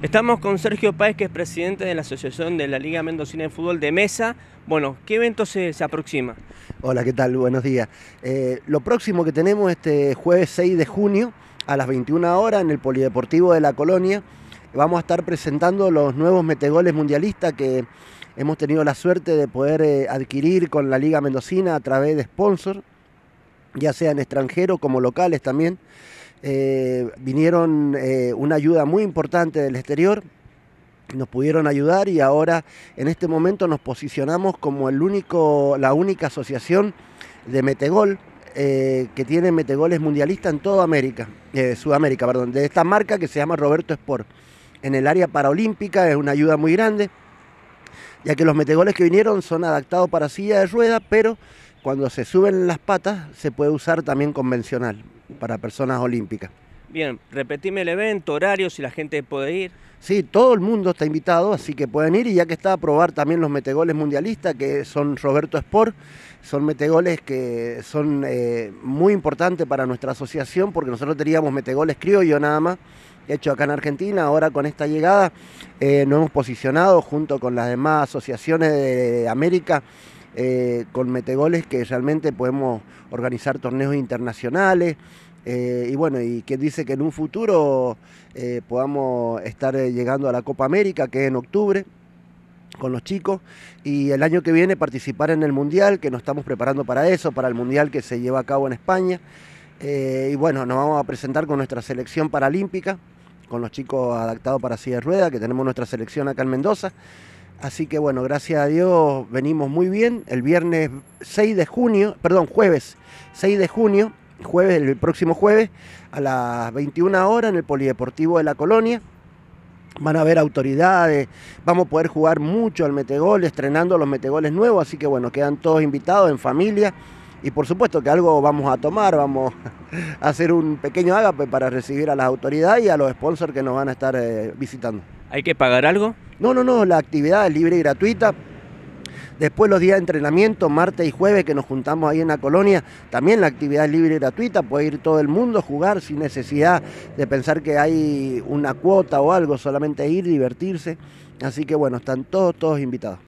Estamos con Sergio Páez, que es presidente de la Asociación de la Liga Mendocina de Fútbol de Mesa. Bueno, ¿qué evento se, aproxima? Hola, ¿qué tal? Buenos días. Eh, lo próximo que tenemos este jueves 6 de junio a las 21 horas en el Polideportivo de la Colonia vamos a estar presentando los nuevos metegoles mundialistas que hemos tenido la suerte de poder eh, adquirir con la Liga Mendocina a través de sponsor, ya sean extranjeros como locales también. Eh, vinieron eh, una ayuda muy importante del exterior, nos pudieron ayudar y ahora en este momento nos posicionamos como el único, la única asociación de metegol eh, que tiene metegoles mundialistas en toda América, Sudamérica, perdón, de esta marca que se llama Roberto Sport. En el área paraolímpica es una ayuda muy grande ya que los metegoles que vinieron son adaptados para silla de rueda, pero cuando se suben las patas se puede usar también convencional para personas olímpicas. Bien, repetime el evento, horario, si la gente puede ir. Sí, todo el mundo está invitado, así que pueden ir y ya que está a probar también los metegoles mundialistas, que son Roberto Sport, son metegoles que son eh, muy importantes para nuestra asociación, porque nosotros teníamos metegoles criollo nada más, hecho acá en Argentina. Ahora con esta llegada eh, nos hemos posicionado junto con las demás asociaciones de América eh, con metegoles que realmente podemos organizar torneos internacionales. Eh, y bueno, y que dice que en un futuro podamos estar llegando a la Copa América, que es en octubre, con los chicos y el año que viene participar en el Mundial, que nos estamos preparando para eso, para el Mundial que se lleva a cabo en España. y bueno, nos vamos a presentar con nuestra selección paralímpica, con los chicos adaptados para silla de rueda, que tenemos nuestra selección acá en Mendoza. Así que bueno, gracias a Dios venimos muy bien. El viernes 6 de junio, perdón, jueves 6 de junio, jueves, el próximo jueves, a las 21 horas en el Polideportivo de la Colonia. Van a haber autoridades, vamos a poder jugar mucho al metegol, estrenando los metegoles nuevos, así que bueno, quedan todos invitados en familia y por supuesto que algo vamos a tomar, vamos a hacer un pequeño ágape para recibir a las autoridades y a los sponsors que nos van a estar eh, visitando. ¿Hay que pagar algo? No, no, no, la actividad es libre y gratuita. Después los días de entrenamiento, martes y jueves que nos juntamos ahí en la colonia, también la actividad es libre y gratuita, puede ir todo el mundo a jugar sin necesidad de pensar que hay una cuota o algo, solamente ir, divertirse. Así que bueno, están todos, todos invitados.